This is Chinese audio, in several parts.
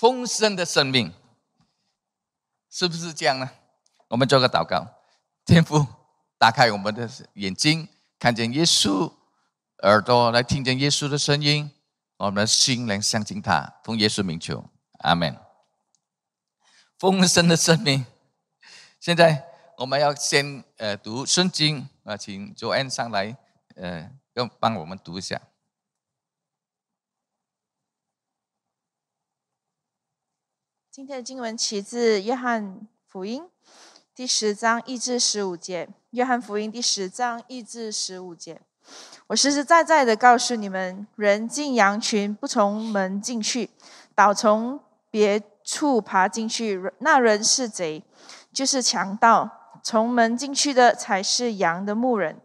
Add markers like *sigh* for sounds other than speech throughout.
丰盛的生命，是不是这样呢？我们做个祷告，天父，打开我们的眼睛，看见耶稣；耳朵来听见耶稣的声音；我们的心灵相信他，同耶稣明求。阿门。丰盛的生命，现在我们要先呃读圣经啊，请主恩上来呃，要帮我们读一下。今天的经文起自《约翰福音》第十章一至十五节，《约翰福音》第十章一至十五节。我实实在在的告诉你们，人进羊群不从门进去，倒从别处爬进去，那人是贼，就是强盗。从门进去的才是羊的牧人，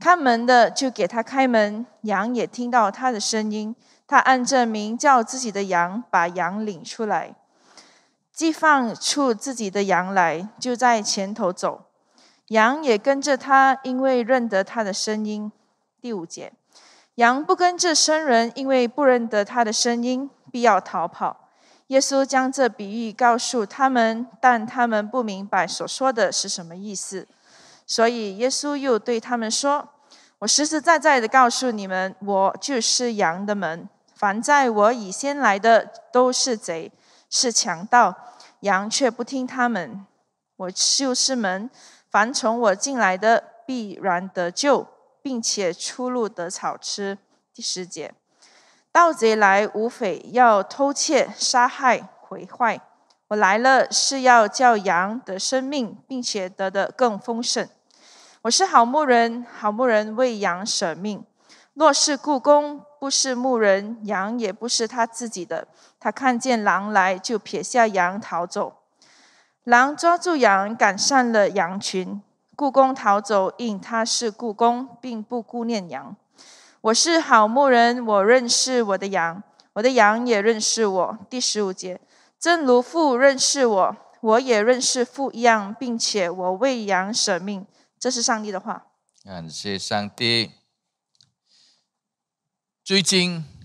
看门的就给他开门，羊也听到他的声音，他按着名叫自己的羊，把羊领出来。既放出自己的羊来，就在前头走，羊也跟着他，因为认得他的声音。第五节，羊不跟这生人，因为不认得他的声音，必要逃跑。耶稣将这比喻告诉他们，但他们不明白所说的是什么意思。所以耶稣又对他们说：“我实实在在的告诉你们，我就是羊的门。凡在我以先来的，都是贼。”是强盗，羊却不听他们。我就是门，凡从我进来的必然得救，并且出入得草吃。第十节，盗贼来无非要偷窃、杀害、毁坏。我来了是要叫羊的生命，并且得的更丰盛。我是好牧人，好牧人为羊舍命。若是故宫不是牧人，羊也不是他自己的。他看见狼来，就撇下羊逃走。狼抓住羊，赶上了羊群。故宫逃走，因他是故宫，并不顾念羊。我是好牧人，我认识我的羊，我的羊也认识我。第十五节，正如父认识我，我也认识父一样，并且我为羊舍命。这是上帝的话。感谢上帝，最近。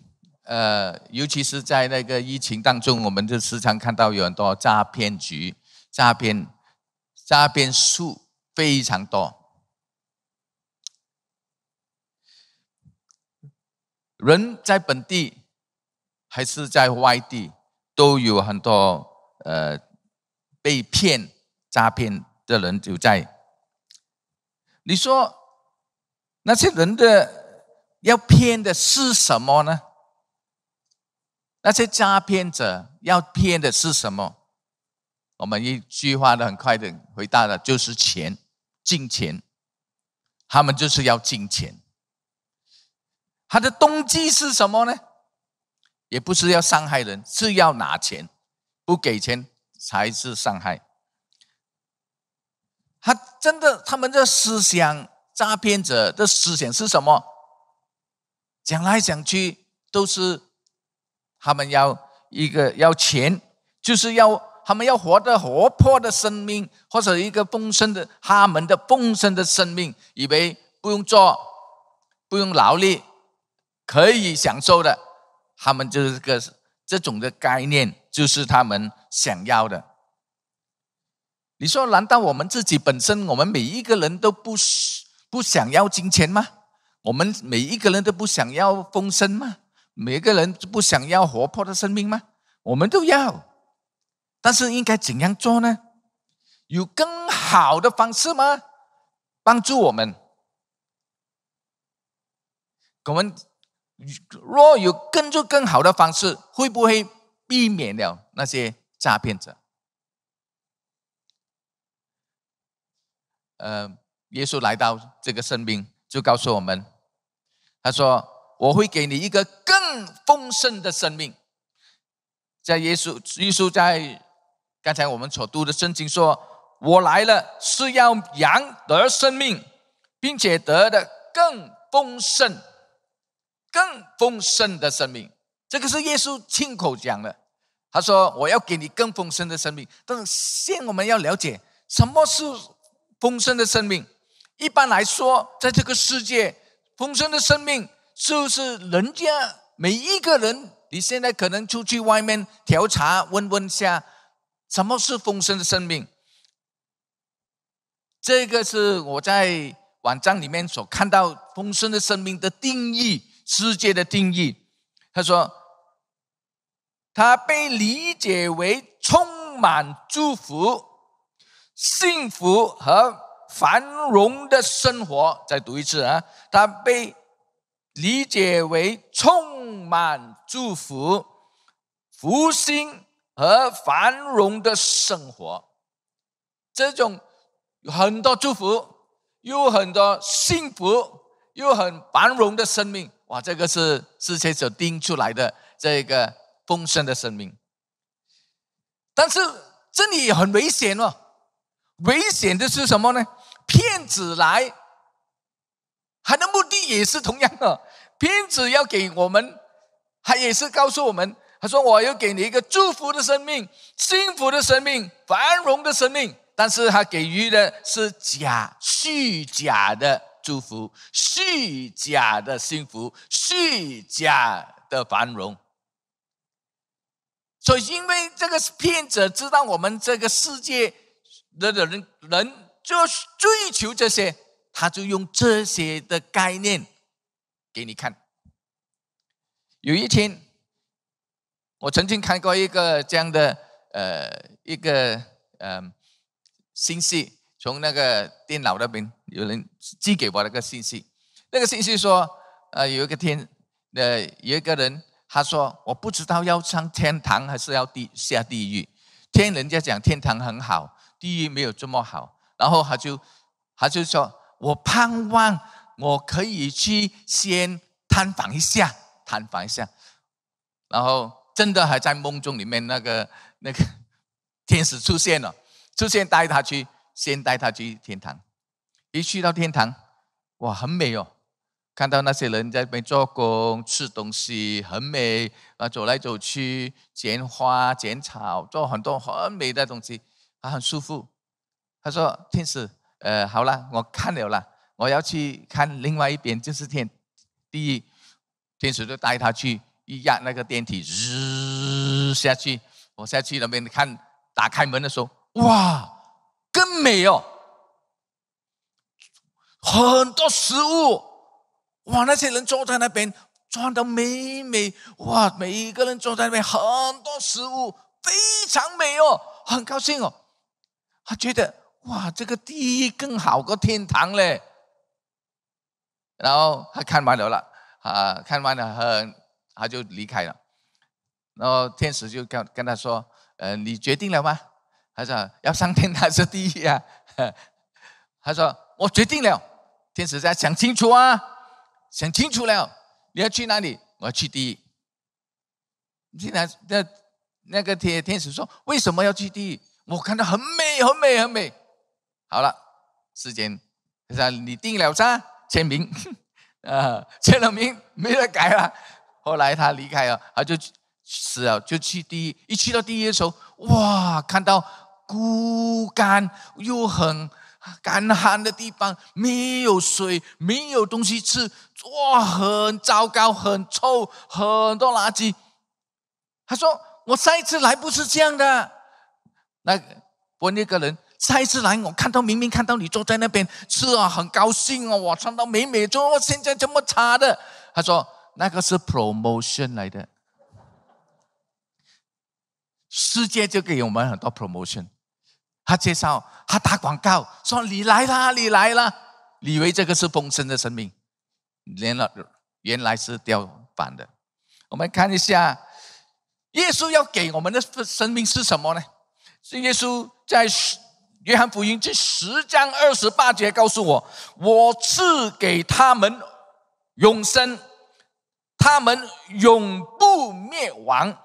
呃，尤其是在那个疫情当中，我们就时常看到有很多诈骗局、诈骗、诈骗数非常多。人在本地还是在外地，都有很多呃被骗、诈骗的人就在。你说那些人的要骗的是什么呢？那些诈骗者要骗的是什么？我们一句话都很快的回答了，就是钱，金钱。他们就是要金钱。他的动机是什么呢？也不是要伤害人，是要拿钱。不给钱才是伤害。他真的，他们的思想，诈骗者的思想是什么？讲来讲去，都是。他们要一个要钱，就是要他们要活得活泼的生命，或者一个丰盛的他们的丰盛的生命，以为不用做不用劳力可以享受的，他们就是个这种的概念，就是他们想要的。你说，难道我们自己本身，我们每一个人都不不想要金钱吗？我们每一个人都不想要丰盛吗？每个人不想要活泼的生命吗？我们都要，但是应该怎样做呢？有更好的方式吗？帮助我们。我们若有更做更好的方式，会不会避免了那些诈骗者？呃，耶稣来到这个生命，就告诉我们，他说。我会给你一个更丰盛的生命，在耶稣耶稣在刚才我们所读的圣经说，我来了是要羊得生命，并且得的更丰盛、更丰盛的生命。这个是耶稣亲口讲的。他说：“我要给你更丰盛的生命。”但是，先我们要了解什么是丰盛的生命。一般来说，在这个世界，丰盛的生命。是不是人家每一个人？你现在可能出去外面调查，问问下什么是丰盛的生命？这个是我在网站里面所看到丰盛的生命的定义，世界的定义。他说，他被理解为充满祝福、幸福和繁荣的生活。再读一次啊，他被。理解为充满祝福、福星和繁荣的生活，这种有很多祝福，有很多幸福，又很繁荣的生命。哇，这个是之前所定出来的这个丰盛的生命。但是这里很危险哦，危险的是什么呢？骗子来。他的目的也是同样的，骗子要给我们，他也是告诉我们，他说：“我要给你一个祝福的生命，幸福的生命，繁荣的生命。”但是，他给予的是假、虚假的祝福，虚假的幸福，虚假的繁荣。所以，因为这个骗子知道我们这个世界的人人就追求这些。他就用这些的概念给你看。有一天，我曾经看过一个这样的呃一个呃信息，从那个电脑那边有人寄给我那个信息。那个信息说，呃有一个天呃有一个人，他说我不知道要上天堂还是要地下地狱。听人家讲天堂很好，地狱没有这么好，然后他就他就说。我盼望我可以去先探访一下，探访一下，然后真的还在梦中里面，那个 *laughs* 那个天使出现了，出现带他去，先带他去天堂。一去到天堂，哇，很美哦，看到那些人在那边做工、吃东西，很美啊，走来走去，剪花、剪草，做很多很美的东西，啊，很舒服。他说，天使。呃，好了，我看了啦，我要去看另外一边，就是天，第一，天使就带他去，一压那个电梯，日下去，我下去那边，你看，打开门的时候，哇，更美哦，很多食物，哇，那些人坐在那边，装的美美，哇，每一个人坐在那边，很多食物，非常美哦，很高兴哦，他觉得。哇，这个地狱更好过天堂嘞！然后他看完了啦，啊，看完了很，他就离开了。然后天使就跟跟他说：“呃，你决定了吗？”他说：“要上天堂是地狱啊！” *laughs* 他说：“我决定了。”天使在想清楚啊，想清楚了，你要去哪里？我要去地狱。你去哪？那那个天天使说：“为什么要去地狱？我看到很美，很美，很美。”好了，时间，你定了噻，签名，啊，*laughs* 签了名，没得改了。后来他离开了，他就死了，就去第，一去到第一的时候，哇，看到孤干又很干旱的地方，没有水，没有东西吃，哇，很糟糕，很臭，很多垃圾。他说：“我上一次来不是这样的。”那我那个人。下一次来，我看到明明看到你坐在那边，是啊，很高兴哦，我穿到美美，怎现在这么差的？他说：“那个是 promotion 来的，世界就给我们很多 promotion。”他介绍，他打广告说：“你来啦，你来啦！”以为这个是丰盛的生命，原来原来是掉板的。我们看一下，耶稣要给我们的生命是什么呢？是耶稣在。约翰福音第十章二十八节告诉我：“我赐给他们永生，他们永不灭亡，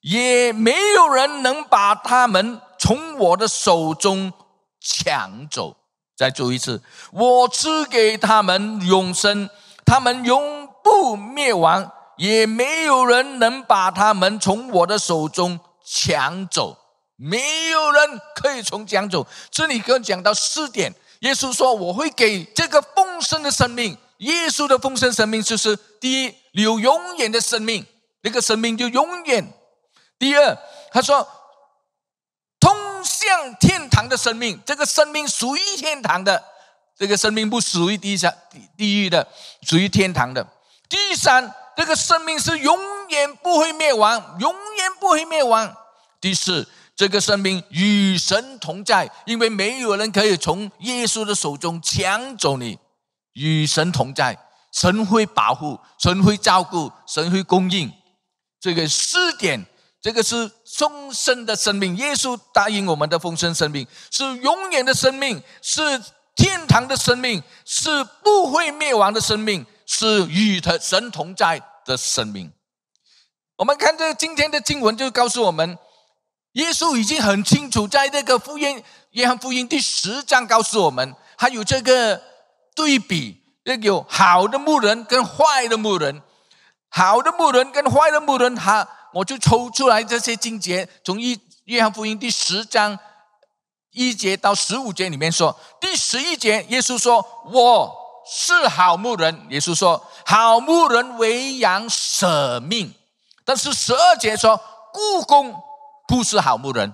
也没有人能把他们从我的手中抢走。”再读一次：“我赐给他们永生，他们永不灭亡，也没有人能把他们从我的手中抢走。”没有人可以从讲走。这里刚讲到四点，耶稣说：“我会给这个丰盛的生命。”耶稣的丰盛生命就是：第一，有永远的生命，那个生命就永远；第二，他说，通向天堂的生命，这个生命属于天堂的，这个生命不属于地下、地狱的，属于天堂的；第三，这个生命是永远不会灭亡，永远不会灭亡；第四。这个生命与神同在，因为没有人可以从耶稣的手中抢走你。与神同在，神会保护，神会照顾，神会供应。这个四点，这个是终身的生命。耶稣答应我们的丰盛生命，是永远的生命，是天堂的生命，是不会灭亡的生命，是与他神同在的生命。我们看这今天的经文，就告诉我们。耶稣已经很清楚，在那个福音《约翰福音》第十章告诉我们，还有这个对比，那有好的牧人跟坏的牧人，好的牧人跟坏的牧人，他我就抽出来这些经节，从《一约翰福音》第十章一节到十五节里面说，第十一节，耶稣说：“我是好牧人。”耶稣说：“好牧人为羊舍命。”但是十二节说：“故宫。不是好牧人，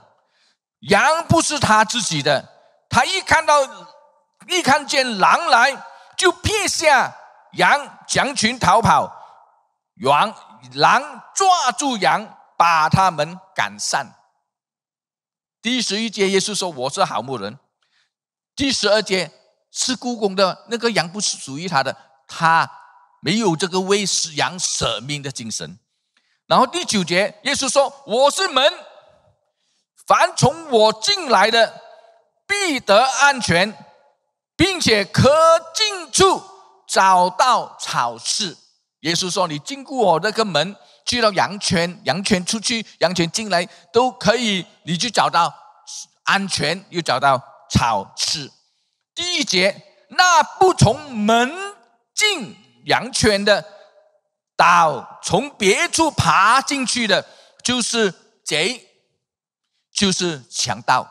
羊不是他自己的。他一看到一看见狼来，就撇下羊，羊群逃跑。羊狼抓住羊，把他们赶散。第十一节，耶稣说：“我是好牧人。”第十二节，是故宫的那个羊不是属于他的，他没有这个为羊舍命的精神。然后第九节，耶稣说：“我是门。”凡从我进来的，必得安全，并且可进处找到草吃。耶稣说：“你经过我这个门，去到羊圈，羊圈出去，羊圈进来，都可以。你就找到安全，又找到草吃。第一节，那不从门进羊圈的，到从别处爬进去的，就是贼。”就是强盗，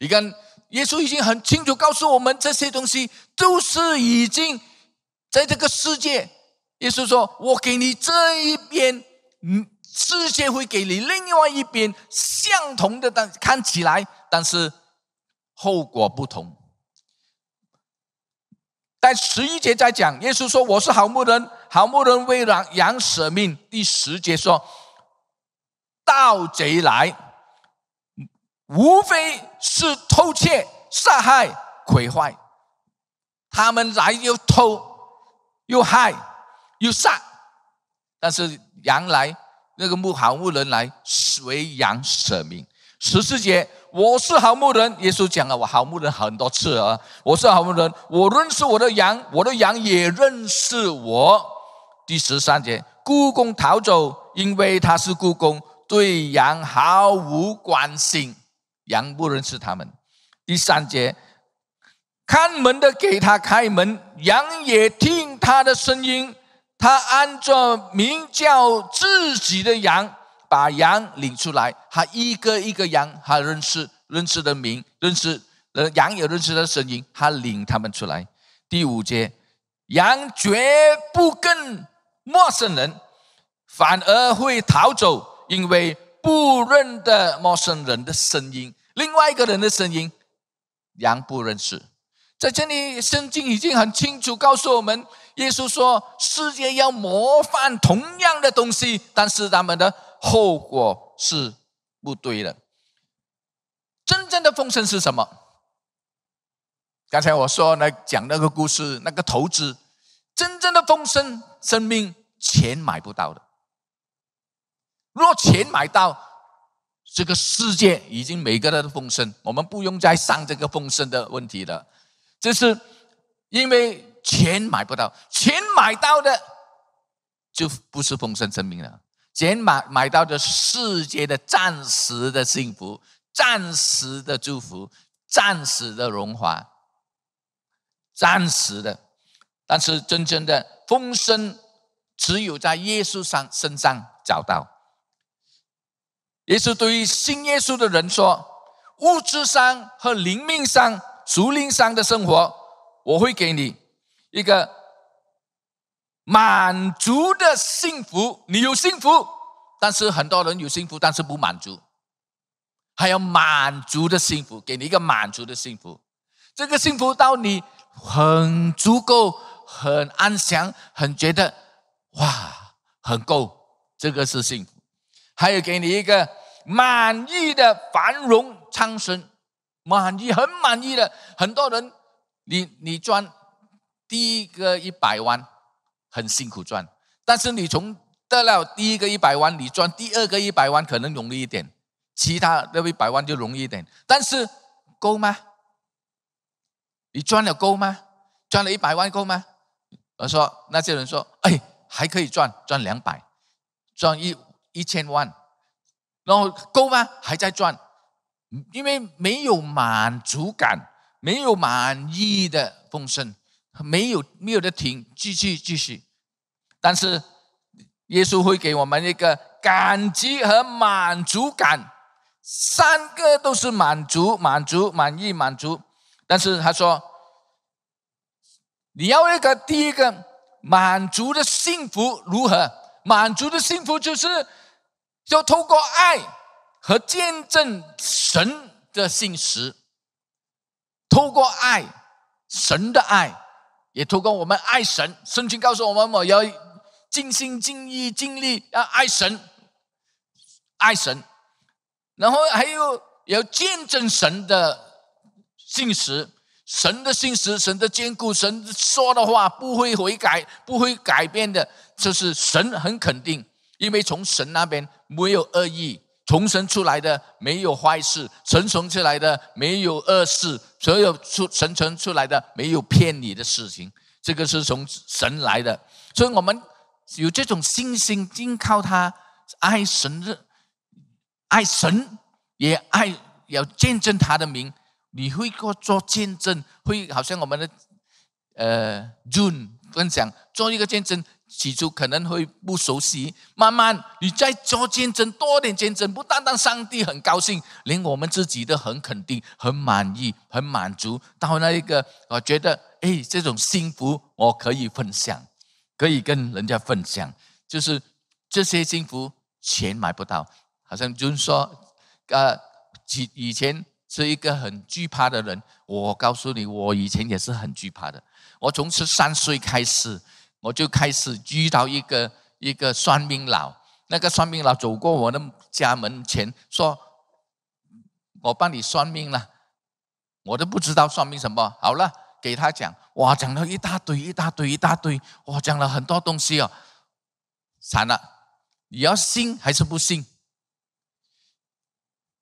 你看，耶稣已经很清楚告诉我们，这些东西都是已经在这个世界。耶稣说：“我给你这一边，嗯，世界会给你另外一边相同的，但看起来，但是后果不同。”但十一节在讲，耶稣说：“我是好牧人，好牧人为羊舍命。”第十节说：“盗贼来。”无非是偷窃、杀害、毁坏，他们来又偷又害又杀，但是羊来那个牧好牧人来随羊舍命。十四节，我是好牧人，耶稣讲了我好牧人很多次啊，我是好牧人，我认识我的羊，我的羊也认识我。第十三节，故宫逃走，因为他是故宫，对羊毫无关心。羊不认识他们。第三节，看门的给他开门，羊也听他的声音。他按照名叫自己的羊，把羊领出来。他一个一个羊，他认识认识的名，认识羊也认识的声音，他领他们出来。第五节，羊绝不跟陌生人，反而会逃走，因为不认得陌生人的声音。另外一个人的声音，羊不认识。在这里，圣经已经很清楚告诉我们：耶稣说，世界要模仿同样的东西，但是他们的后果是不对的。真正的丰盛是什么？刚才我说那讲那个故事，那个投资，真正的丰盛，生命钱买不到的。若钱买到，这个世界已经每个人的丰盛，我们不用再上这个丰盛的问题了。这是因为钱买不到，钱买到的就不是丰盛生命了。钱买买到的，世界的暂时的幸福、暂时的祝福、暂时的荣华、暂时的，但是真正的丰盛只有在耶稣上身上找到。也是对于信耶稣的人说，物质上和灵命上、属灵上的生活，我会给你一个满足的幸福。你有幸福，但是很多人有幸福，但是不满足。还有满足的幸福，给你一个满足的幸福。这个幸福到你很足够、很安详、很觉得哇，很够。这个是幸福。还有给你一个满意的繁荣昌盛，满意很满意的很多人，你你赚第一个一百万很辛苦赚，但是你从得了第一个一百万，你赚第二个一百万可能容易一点，其他那一百万就容易一点，但是够吗？你赚了够吗？赚了一百万够吗？我说那些人说，哎，还可以赚，赚两百，赚一。一千万，然后够吗？还在赚，因为没有满足感，没有满意的丰盛，没有没有的停，继续继续。但是耶稣会给我们一个感激和满足感，三个都是满足，满足，满意，满足。但是他说，你要一个第一个满足的幸福如何？满足的幸福就是。就透过爱和见证神的信实，透过爱神的爱，也透过我们爱神，圣经告诉我们，我要尽心尽意尽力要爱神，爱神。然后还有要见证神的信实，神的信实，神的坚固，神说的话不会悔改，不会改变的，就是神很肯定。因为从神那边没有恶意，从神出来的没有坏事，神从出来的没有恶事，所有出神从出来的没有骗你的事情，这个是从神来的。所以，我们有这种信心，尽靠他爱神的，爱神也爱要见证他的名。你会过做见证，会好像我们的呃 June 分享做一个见证。起初可能会不熟悉，慢慢你再做见证，多点见证，不单单上帝很高兴，连我们自己都很肯定、很满意、很满足。到那一个，我觉得，哎，这种幸福我可以分享，可以跟人家分享。就是这些幸福，钱买不到。好像就是说，呃，以以前是一个很惧怕的人，我告诉你，我以前也是很惧怕的。我从十三岁开始。我就开始遇到一个一个算命佬，那个算命佬走过我的家门前，说：“我帮你算命了，我都不知道算命什么。”好了，给他讲，哇，讲了一大堆，一大堆，一大堆，哇，讲了很多东西哦。惨了，你要信还是不信？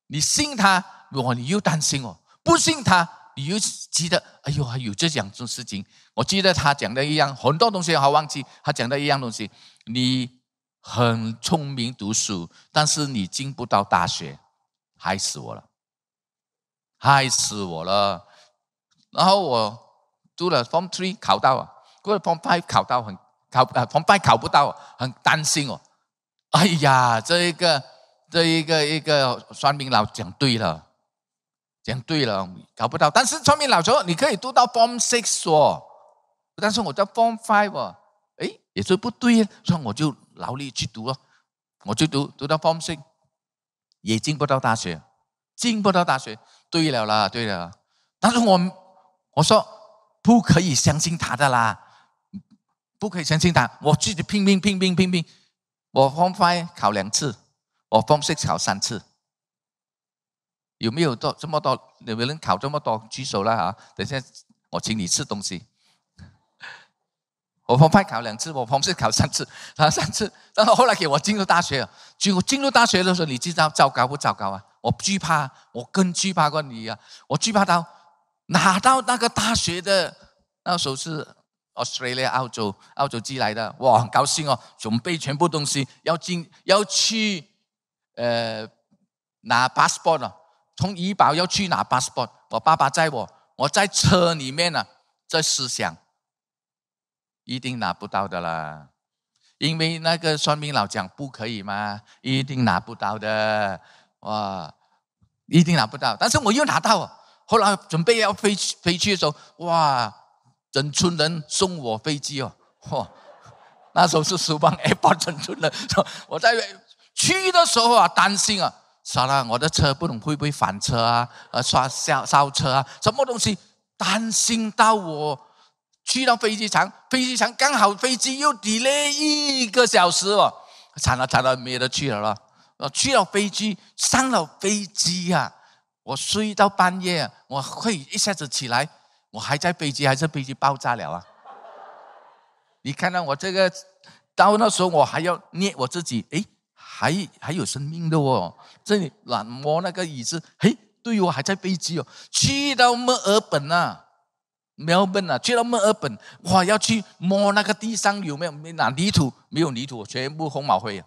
你信他，我你又担心我；不信他。你又记得？哎呦，还有这样种事情！我记得他讲的一样，很多东西好忘记。他讲的一样东西，你很聪明读书，但是你进不到大学，害死我了！害死我了！然后我读了 Form Three 考到，过了 Form Five 考到，很考啊，Form Five 考不到，很担心哦。哎呀，这一个，这一个，一个算命佬讲对了。这样对了，搞不到。但是聪明老说，你可以读到 Form Six 哦，但是我在 Form Five 哦，哎，也是不对，所以我就劳力去读哦，我就读读到 Form Six，也进不到大学，进不到大学。对了啦，对了，但是我我说不可以相信他的啦，不可以相信他，我自己拼命拼命拼命，我 Form Five 考两次，我 Form Six 考三次。有没有到这么多？有没有人考这么多？举手啦！哈，等下我请你吃东西。*laughs* 我朋派考两次，我同事考三次，考三次。但 *laughs* 后后来给我进入大学，进进入大学的时候，你知道糟糕不糟糕啊？我惧怕，我更惧怕过你啊！我惧怕到拿到那个大学的，那时候是 Australia 澳洲澳洲寄来的，哇，很高兴哦！准备全部东西要进要去，呃，拿 passport 从怡保要去拿 passport，我爸爸载我，我在车里面呢，在思想，一定拿不到的啦，因为那个算命老讲不可以嘛，一定拿不到的，哇，一定拿不到。但是我又拿到，后来准备要飞飞去的时候，哇，整村人送我飞机哦，嚯，那时候是十万 air t 整村人，*laughs* 我在去的时候啊，担心啊。算了我的车不懂会不会翻车啊？呃，刷烧烧车啊？什么东西？担心到我去到飞机场，飞机场刚好飞机又 delay 一个小时哦，惨了惨了，没得去了了。我去了飞机，上了飞机呀，我睡到半夜，我会一下子起来，我还在飞机，还是飞机爆炸了啊？你看到我这个到那时候我还要捏我自己，诶。还还有生命的哦，这里乱摸那个椅子，嘿，对我还在飞机哦，去到墨尔本啊，墨尔本啊，去到墨尔本，哇，要去摸那个地上有没有没拿泥土，没有泥土，全部红毛灰，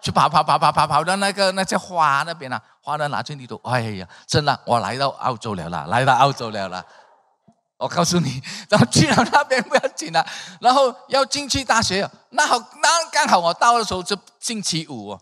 去跑跑跑跑跑跑到那个那些花那边啊，花的哪去泥土，哎呀，真的，我来到澳洲了啦，来到澳洲了啦。我告诉你，*laughs* 然后去了那边不要紧了。然后要进去大学，那好，那刚好我到的时候是星期五，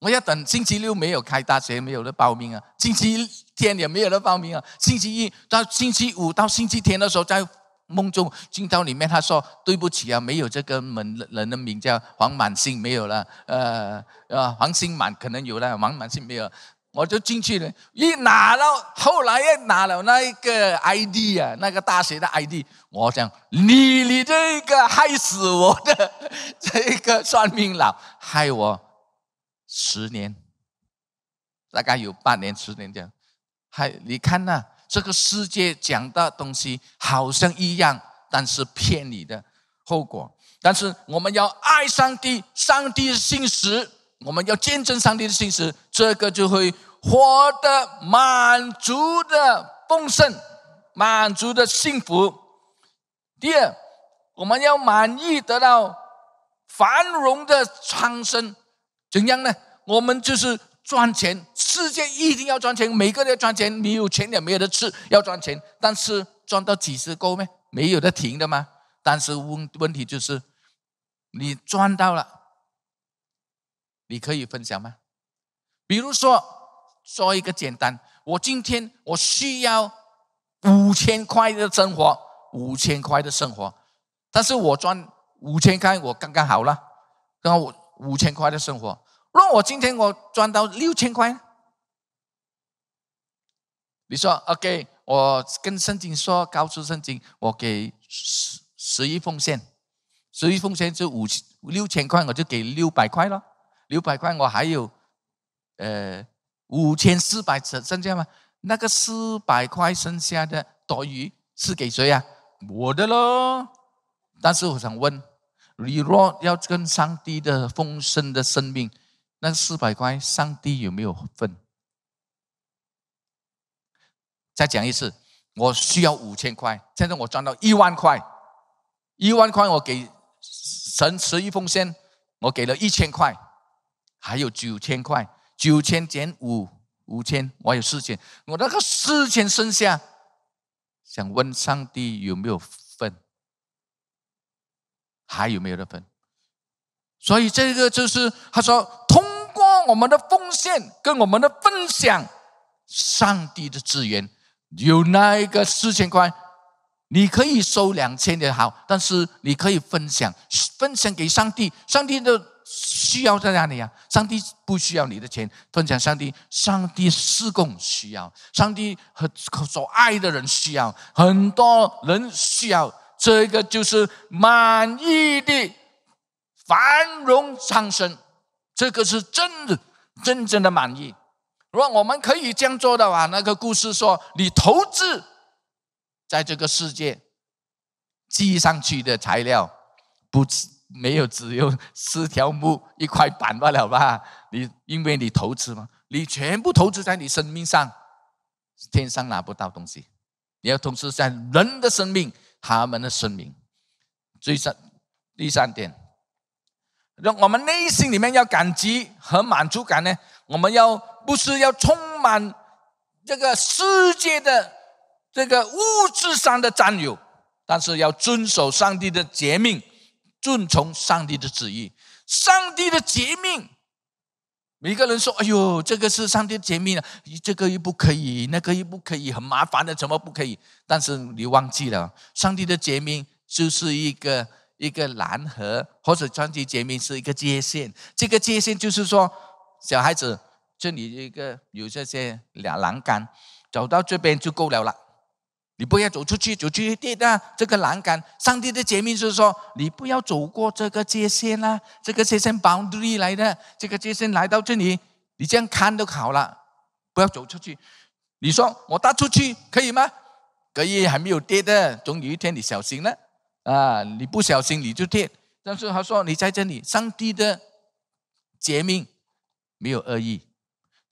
我要等星期六没有开大学，没有的报名啊。星期天也没有的报名啊。星期一到星期五到星期天的时候，在梦中镜头里面，他说：“对不起啊，没有这个门人的名叫黄满星，没有了。呃，呃，黄星满可能有了，黄满星没有。”我就进去了，一拿到后来又拿了那一个 ID 啊，那个大学的 ID。我想，你你这个害死我的，这个算命佬害我十年，大概有半年、十年这样，害你看呐，这个世界讲的东西好像一样，但是骗你的后果。但是我们要爱上帝，上帝信实。我们要见证上帝的信实，这个就会活得满足的丰盛，满足的幸福。第二，我们要满意得到繁荣的昌盛，怎样呢？我们就是赚钱，世界一定要赚钱，每个人赚钱，你有钱也没有得吃，要赚钱。但是赚到几十够吗？没有的，停的吗？但是问问题就是，你赚到了。你可以分享吗？比如说，做一个简单，我今天我需要五千块的生活，五千块的生活，但是我赚五千块，我刚刚好了，刚好五千块的生活。那我今天我赚到六千块，你说 OK？我跟圣经说，告诉圣经，我给十十一奉献，十一奉献就五六千块，我就给六百块了。六百块，我还有，呃，五千四百剩剩下吗？那个四百块剩下的多余是给谁呀？我的喽。但是我想问，你若要跟上帝的丰盛的生命，那四百块，上帝有没有份？再讲一次，我需要五千块。现在我赚到一万块，一万块我给神持一奉献，我给了一千块。还有九千块，九千减五五千，我有四千，我那个四千剩下，想问上帝有没有分？还有没有的分？所以这个就是他说，通过我们的奉献跟我们的分享，上帝的资源有那一个四千块。你可以收两千也好，但是你可以分享，分享给上帝。上帝的需要在哪里呀？上帝不需要你的钱，分享上帝。上帝施工需要，上帝和所爱的人需要，很多人需要。这个就是满意的繁荣昌盛，这个是真的真正的满意。如果我们可以这样做的话，那个故事说你投资。在这个世界积上去的材料，不没有只有四条木一块板罢了吧？你因为你投资嘛，你全部投资在你生命上，天上拿不到东西。你要同时在人的生命、他们的生命。最三，第三点，让我们内心里面要感激和满足感呢？我们要不是要充满这个世界的？这个物质上的占有，但是要遵守上帝的诫命，遵从上帝的旨意。上帝的诫命，每个人说：“哎呦，这个是上帝诫命啊！这个又不可以，那个又不可以，很麻烦的，怎么不可以？”但是你忘记了，上帝的诫命就是一个一个蓝河，或者传帝诫命是一个界限。这个界限就是说，小孩子这里一个有这些两栏杆，走到这边就够了了。你不要走出去，走出去跌到这个栏杆。上帝的诫命是说，你不要走过这个界限啦，这个界限 boundary 来的，这个界限来到这里，你这样看都好了，不要走出去。你说我搭出去可以吗？可以，还没有跌的，总有一天你小心了啊！你不小心你就跌。但是他说，你在这里，上帝的诫命没有恶意，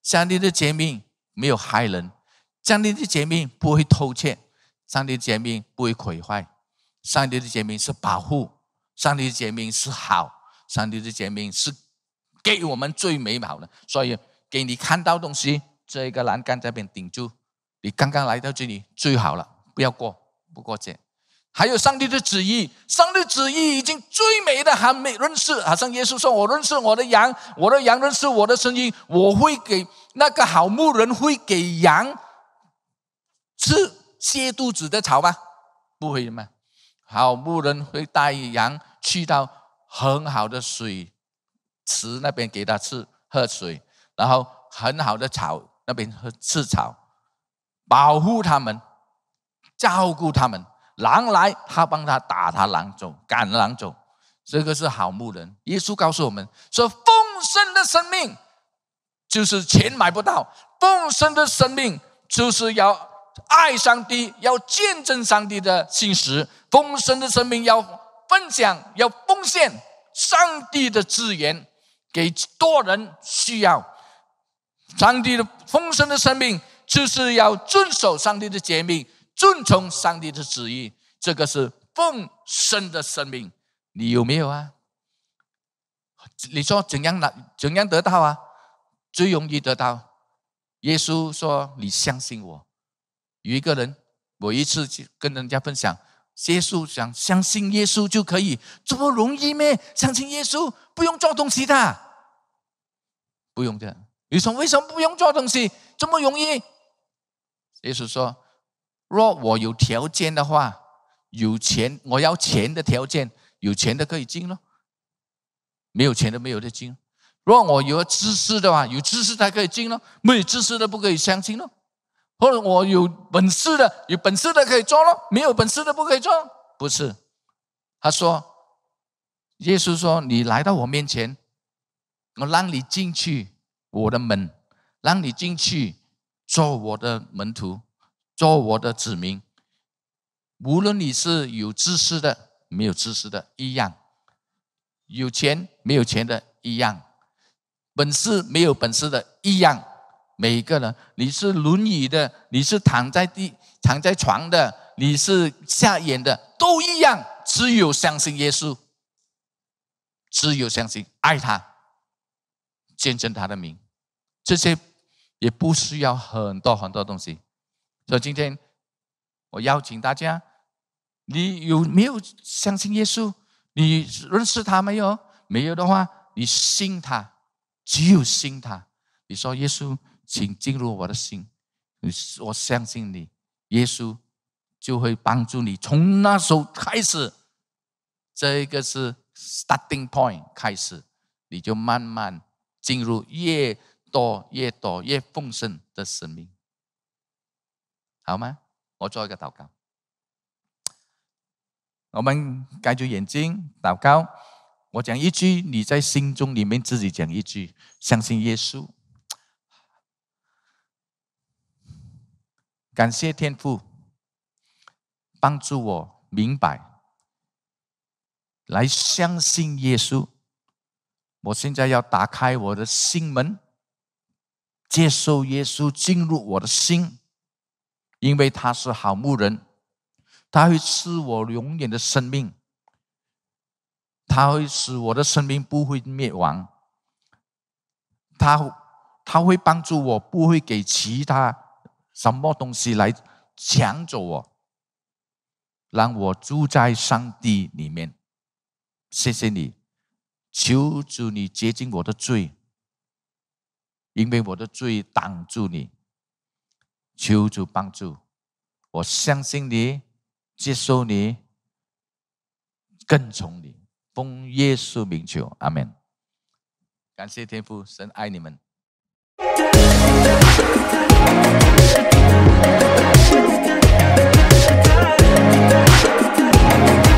上帝的诫命没有害人，上帝的诫命不会偷窃。上帝的怜悯不会毁坏，上帝的怜悯是保护，上帝的怜悯是好，上帝的怜悯是给我们最美好的。所以给你看到东西，这个栏杆这边顶住。你刚刚来到这里最好了，不要过，不过界。还有上帝的旨意，上帝旨意已经最美的还没认识。好像耶稣说：“我认识我的羊，我的羊认识我的声音。我会给那个好牧人，会给羊吃。”泻肚子的草吗？不会吗？好牧人会带羊去到很好的水池那边给它吃喝水，然后很好的草那边吃草，保护它们，照顾它们。狼来，他帮他打，他狼走，赶狼走。这个是好牧人。耶稣告诉我们说：丰盛的生命就是钱买不到，丰盛的生命就是要。爱上帝，要见证上帝的信实；丰盛的生命要分享，要奉献上帝的资源给多人需要。上帝的丰盛的生命，就是要遵守上帝的诫命，遵从上帝的旨意。这个是丰盛的生命，你有没有啊？你说怎样拿？怎样得到啊？最容易得到，耶稣说：“你相信我。”有一个人，我一次去跟人家分享，耶稣想相信耶稣就可以，这么容易咩？相信耶稣不用做东西的，不用的。你说为什么不用做东西？这么容易？耶稣说：若我有条件的话，有钱，我要钱的条件，有钱的可以进咯；没有钱的没有的进。若我有知识的话，有知识才可以进咯；没有知识的不可以相信咯。或者我有本事的，有本事的可以做了，没有本事的不可以做。不是，他说：“耶稣说，你来到我面前，我让你进去我的门，让你进去做我的门徒，做我的子民。无论你是有知识的，没有知识的一样；有钱没有钱的一样；本事没有本事的一样。”每一个人，你是轮椅的，你是躺在地、躺在床的，你是瞎眼的，都一样。只有相信耶稣，只有相信爱他，见证他的名，这些也不需要很多很多东西。所以今天我邀请大家，你有没有相信耶稣？你认识他没有？没有的话，你信他，只有信他。你说耶稣。请进入我的心，我相信你，耶稣就会帮助你。从那时候开始，这一个是 starting point 开始，你就慢慢进入越多越多越丰盛的生命，好吗？我做一个祷告，我们盖住眼睛祷告，我讲一句，你在心中里面自己讲一句，相信耶稣。感谢天父帮助我明白，来相信耶稣。我现在要打开我的心门，接受耶稣进入我的心，因为他是好牧人，他会赐我永远的生命，他会使我的生命不会灭亡。他他会帮助我，不会给其他。什么东西来抢走我？让我住在上帝里面。谢谢你，求主你洁净我的罪，因为我的罪挡住你。求主帮助，我相信你，接受你，跟从你，奉耶稣名求，阿门。感谢天父，神爱你们。Thank you.